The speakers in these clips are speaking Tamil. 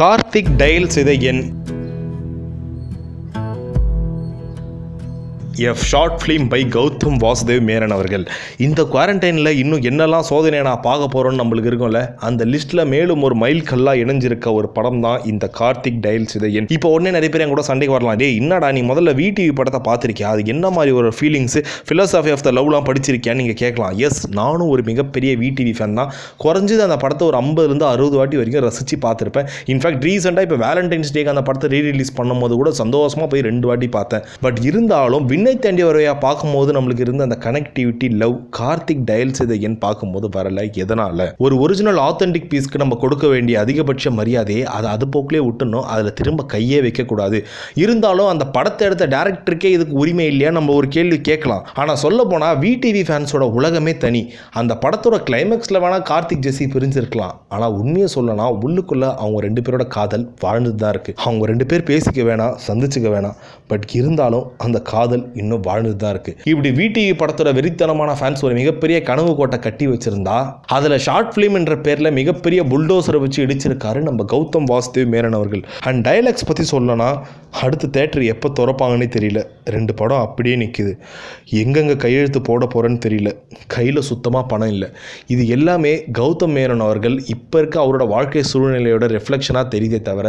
கார்த்திக் டைல்ஸ் இது என் எஃப் short film by Gautham Vasudev Menon அவர்கள் இந்த குவாரண்டைனில் இன்னும் என்னெல்லாம் சோதனை நான் பார்க்க போகிறோன்னு நம்மளுக்கு இருக்கும்ல அந்த லிஸ்ட்டில் மேலும் ஒரு மைல் கல்லாக இணைஞ்சிருக்க ஒரு படம் தான் இந்த கார்த்திக் டயல் சிதையன் இப்போ ஒன்றே நிறைய பேர் என் கூட சண்டைக்கு வரலாம் டே என்னடா நீ முதல்ல விடிவி படத்தை பார்த்துருக்கியா அது என்ன மாதிரி ஒரு ஃபீலிங்ஸு ஃபிலோசாஃபி ஆஃப் த லவ்லாம் படிச்சிருக்கியான்னு நீங்கள் கேட்கலாம் எஸ் நானும் ஒரு மிகப்பெரிய விடிவி ஃபேன் தான் குறைஞ்சது அந்த படத்தை ஒரு ஐம்பதுலேருந்து அறுபது வாட்டி வரைக்கும் ரசித்து பார்த்துருப்பேன் இன்ஃபேக்ட் ரீசெண்டாக இப்போ வேலண்டைன்ஸ் டேக்கு அந்த படத்தை ரீ ரிலீஸ் பண்ணும்போது கூட சந்தோஷமாக போய் ரெண்டு வாட்டி பார்த்தேன் பட் இருந்தாலும் வின் என்னை தாண்டி வரவையாக பார்க்கும்போது நம்மளுக்கு இருந்த அந்த கனெக்டிவிட்டி லவ் கார்த்திக் டயல் செய்தையன் பார்க்கும்போது வரல எதனால் ஒரு ஒரிஜினல் ஆத்தென்டிக் பீஸ்க்கு நம்ம கொடுக்க வேண்டிய அதிகபட்ச மரியாதையை அதை அது போக்கிலே விட்டுணும் அதில் திரும்ப கையே வைக்கக்கூடாது இருந்தாலும் அந்த படத்தை எடுத்த டேரக்டருக்கே இதுக்கு உரிமை இல்லையா நம்ம ஒரு கேள்வி கேட்கலாம் ஆனால் சொல்ல போனால் விடிவி ஃபேன்ஸோட உலகமே தனி அந்த படத்தோட கிளைமேக்ஸில் வேணால் கார்த்திக் ஜெஸி பிரிஞ்சிருக்கலாம் ஆனால் உண்மையை சொல்லனா உள்ளுக்குள்ளே அவங்க ரெண்டு பேரோட காதல் வாழ்ந்து தான் இருக்குது அவங்க ரெண்டு பேர் பேசிக்க வேணாம் சந்திச்சுக்க வேணாம் பட் இருந்தாலும் அந்த காதல் இன்னும் வாழ்ந்துட்டு தான் இருக்கு இப்படி விடிவி e படத்தோட வெறித்தனமான ஃபேன்ஸ் ஒரு மிகப்பெரிய கனவு கோட்டை கட்டி வச்சிருந்தா அதில் ஷார்ட் பிலிம் என்ற பேரில் மிகப்பெரிய புல்டோசரை வச்சு இடிச்சிருக்காரு நம்ம கௌதம் வாசுதேவ் மேனன் அவர்கள் அண்ட் டைலாக்ஸ் பற்றி சொல்லணும்னா அடுத்த தேட்டர் எப்போ திறப்பாங்கன்னே தெரியல ரெண்டு படம் அப்படியே நிற்கிது எங்கெங்கே கையெழுத்து போட போகிறேன்னு தெரியல கையில் சுத்தமாக பணம் இல்லை இது எல்லாமே கௌதம் மேனன் அவர்கள் இப்போ இருக்க அவரோட வாழ்க்கை சூழ்நிலையோட ரிஃப்ளெக்ஷனாக தெரியுதே தவிர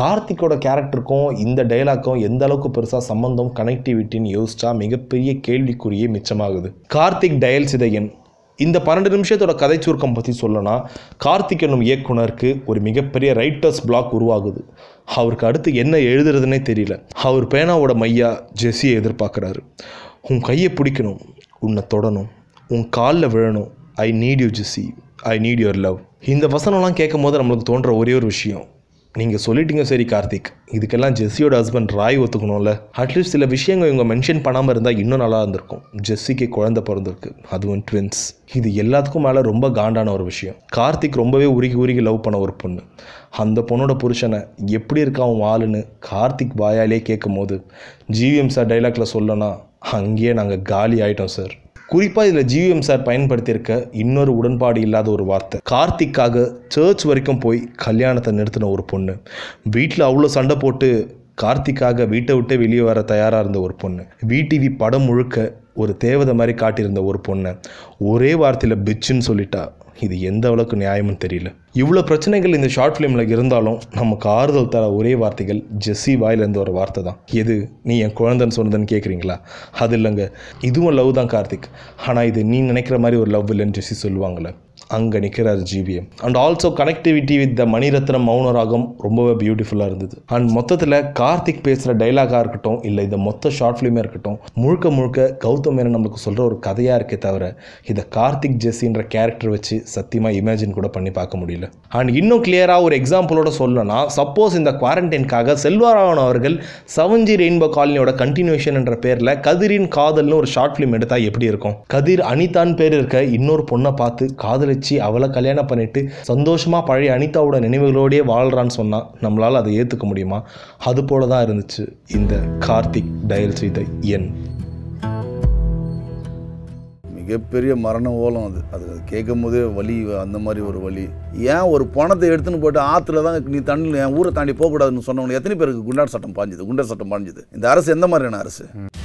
கார்த்திக்கோட கேரக்டருக்கும் இந்த டைலாக்கும் எந்த அளவுக்கு பெருசாக சம்மந்தம் கனெக்டிவிட்டின்னு அனுஷ்கா மிகப்பெரிய கேள்விக்குறியே மிச்சமாகுது கார்த்திக் டயல் சிதையன் இந்த பன்னெண்டு நிமிஷத்தோட கதை சுருக்கம் பற்றி சொல்லனா கார்த்திக் என்னும் இயக்குனருக்கு ஒரு மிகப்பெரிய ரைட்டர்ஸ் பிளாக் உருவாகுது அவருக்கு அடுத்து என்ன எழுதுறதுனே தெரியல அவர் பேனாவோட மையா ஜெஸ்ஸியை எதிர்பார்க்குறாரு உன் கையை பிடிக்கணும் உன்னை தொடணும் உன் காலில் விழணும் I need you Jessie I need your love இந்த வசனம்லாம் கேட்கும் போது நம்மளுக்கு தோன்ற ஒரே ஒரு விஷயம் நீங்கள் சொல்லிட்டீங்க சரி கார்த்திக் இதுக்கெல்லாம் ஜெஸ்ஸியோட ஹஸ்பண்ட் ராய் ஒத்துக்கணும்ல அட்லீஸ்ட் சில விஷயங்கள் இவங்க மென்ஷன் பண்ணாமல் இருந்தால் இன்னும் நல்லா இருந்திருக்கும் ஜெஸ்ஸிக்கு குழந்த பிறந்திருக்கு அதுவும் ட்வின்ஸ் இது எல்லாத்துக்கும் மேலே ரொம்ப காண்டான ஒரு விஷயம் கார்த்திக் ரொம்பவே உருகி உருகி லவ் பண்ண ஒரு பொண்ணு அந்த பொண்ணோட புருஷனை எப்படி இருக்கா அவன் ஆளுன்னு கார்த்திக் வாயாலே கேட்கும் போது சார் டைலாக்ல சொல்லனா அங்கேயே நாங்கள் காலி ஆகிட்டோம் சார் குறிப்பாக இதில் ஜிவிஎம் சார் பயன்படுத்தியிருக்க இன்னொரு உடன்பாடு இல்லாத ஒரு வார்த்தை கார்த்திக்காக சர்ச் வரைக்கும் போய் கல்யாணத்தை நிறுத்தின ஒரு பொண்ணு வீட்டில் அவ்வளோ சண்டை போட்டு கார்த்திக்காக வீட்டை விட்டு வெளியே வர தயாராக இருந்த ஒரு பொண்ணு விடிவி படம் முழுக்க ஒரு தேவதை மாதிரி காட்டியிருந்த ஒரு பொண்ணை ஒரே வார்த்தையில் பிச்சுன்னு சொல்லிட்டா இது எந்த அளவுக்கு நியாயம்னு தெரியல இவ்வளோ பிரச்சனைகள் இந்த ஷார்ட் ஃபிலிமில் இருந்தாலும் நமக்கு ஆறுதல் தர ஒரே வார்த்தைகள் ஜெஸ்ஸி வாயிலேருந்து ஒரு வார்த்தை தான் எது நீ என் குழந்தைன்னு சொன்னதுன்னு கேட்குறீங்களா அது இல்லைங்க இதுவும் லவ் தான் கார்த்திக் ஆனால் இது நீ நினைக்கிற மாதிரி ஒரு லவ் இல்லைன்னு ஜெஸ்ஸி சொல்லுவாங்களே அங்கே நிற்கிறார் GVM and also connectivity with the Maniratnam Mouna Ragam ரொம்பவே பியூட்டிஃபுல்லாக இருந்தது அண்ட் மொத்தத்தில் கார்த்திக் பேசுகிற டைலாகாக இருக்கட்டும் இல்லை இந்த மொத்த ஷார்ட் ஃபிலிமே இருக்கட்டும் முழுக்க முழுக்க கௌதம் மேனன் நம்மளுக்கு சொல்கிற ஒரு கதையாக இருக்கே தவிர இதை கார்த்திக் ஜெஸ்ஸின்ற கேரக்டர் வச்சு சத்தியமாக இமேஜின் கூட பண்ணி பார்க்க முடியல அண்ட் இன்னும் கிளியராக ஒரு எக்ஸாம்பிளோட சொல்லணும்னா சப்போஸ் இந்த குவாரண்டைனுக்காக செல்வாராவன் அவர்கள் சவஞ்சி ரெயின்போ காலனியோட கண்டினியூஷன் என்ற பேரில் கதிரின் காதல்னு ஒரு ஷார்ட் ஃபிலிம் எடுத்தால் எப்படி இருக்கும் கதிர் அனிதான் பேர் இருக்க இன்னொரு பொண்ணை பார்த்து காதலை காதலிச்சு அவளை கல்யாணம் பண்ணிவிட்டு சந்தோஷமாக பழைய அனிதாவோட நினைவுகளோடய வாழ்கிறான்னு சொன்னால் நம்மளால் அதை ஏற்றுக்க முடியுமா அது போல தான் இருந்துச்சு இந்த கார்த்திக் டயல் செய்த எண் மிகப்பெரிய மரண ஓலம் அது அது கேட்கும் போதே வலி அந்த மாதிரி ஒரு வலி ஏன் ஒரு பணத்தை எடுத்துன்னு போட்டு ஆற்றுல தான் நீ தண்ணியில் என் ஊரை தாண்டி போகக்கூடாதுன்னு சொன்னவங்க எத்தனை பேருக்கு குண்டார் சட்டம் பாஞ்சுது குண்டர் சட்டம் பாஞ்சுது இந்த அரசு எந்த மாதிரியான அரசு